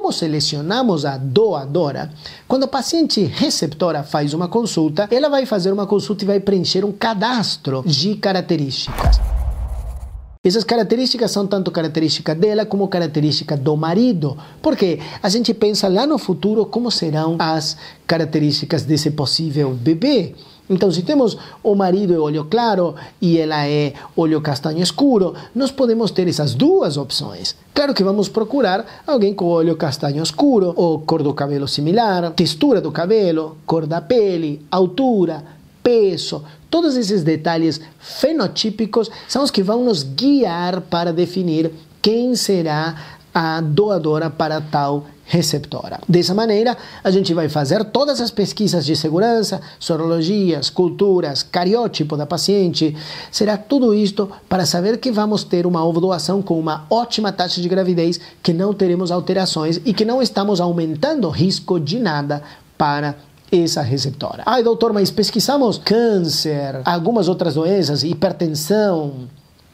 como selecionamos a doadora, quando a paciente receptora faz uma consulta, ela vai fazer uma consulta e vai preencher um cadastro de características. Essas características são tanto característica dela como característica do marido, porque a gente pensa lá no futuro como serão as características desse possível bebê. Então, se temos o marido é olho claro e ela é olho castanho escuro, nós podemos ter essas duas opções. Claro que vamos procurar alguém com olho castanho escuro, ou cor do cabelo similar, textura do cabelo, cor da pele, altura, peso, todos esses detalhes fenotípicos são os que vão nos guiar para definir quem será a doadora para tal receptora. Dessa maneira, a gente vai fazer todas as pesquisas de segurança, sorologias, culturas, cariótipo da paciente. Será tudo isto para saber que vamos ter uma doação com uma ótima taxa de gravidez, que não teremos alterações e que não estamos aumentando o risco de nada para essa receptora. Ai, doutor, mas pesquisamos câncer, algumas outras doenças, hipertensão,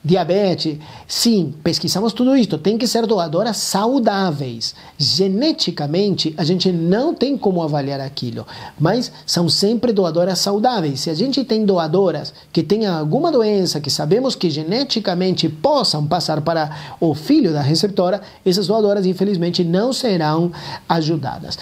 diabetes. Sim, pesquisamos tudo isso. Tem que ser doadoras saudáveis. Geneticamente, a gente não tem como avaliar aquilo, mas são sempre doadoras saudáveis. Se a gente tem doadoras que tenham alguma doença que sabemos que geneticamente possam passar para o filho da receptora, essas doadoras, infelizmente, não serão ajudadas.